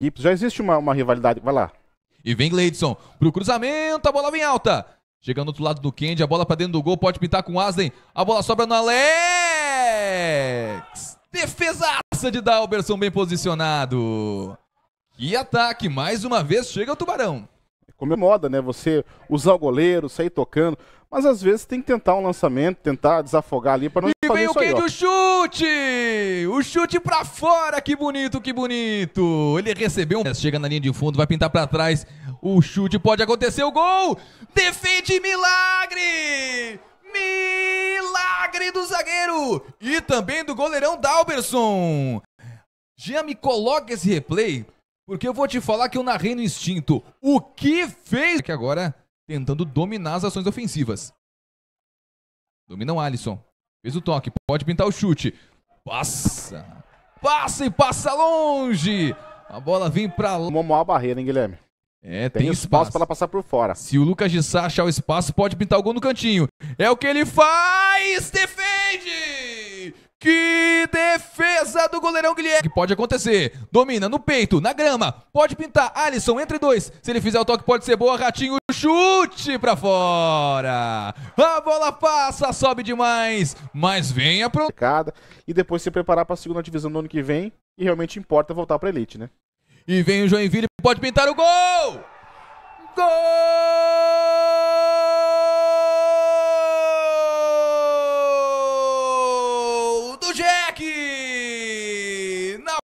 equipes. Já existe uma, uma rivalidade. Vai lá. E vem Gleidson pro cruzamento, a bola vem alta. Chegando do outro lado do Kendi, a bola para dentro do gol, pode pintar com o Asden. A bola sobra no Alex. Defesaça de Dalberson, bem posicionado. E ataque, mais uma vez chega o Tubarão como é moda, né? Você usar o goleiro, sair tocando. Mas às vezes tem que tentar um lançamento, tentar desafogar ali para não e fazer isso aí. E vem o quem O chute! O chute para fora, que bonito, que bonito! Ele recebeu um... Chega na linha de fundo, vai pintar para trás. O chute pode acontecer, o gol! Defende milagre! Milagre do zagueiro! E também do goleirão Dalberson! Já me coloca esse replay porque eu vou te falar que eu narrei no instinto o que fez. Que agora tentando dominar as ações ofensivas. Domina o Alisson. Fez o toque. Pode pintar o chute. Passa. Passa e passa longe. A bola vem pra lá. Uma maior barreira, hein, Guilherme? É, tem, tem espaço para ela passar por fora. Se o Lucas de Sá achar o espaço, pode pintar o gol no cantinho. É o que ele faz! Defende! Que defende! goleirão Guilherme. É. Que pode acontecer. Domina no peito, na grama. Pode pintar. Alisson entre dois. Se ele fizer o toque, pode ser boa. Ratinho, chute pra fora. A bola passa, sobe demais. Mas vem a pro. E depois se preparar pra segunda divisão no ano que vem. E realmente importa voltar pra elite, né? E vem o Joinville, pode pintar o gol! Gol! Do Jack!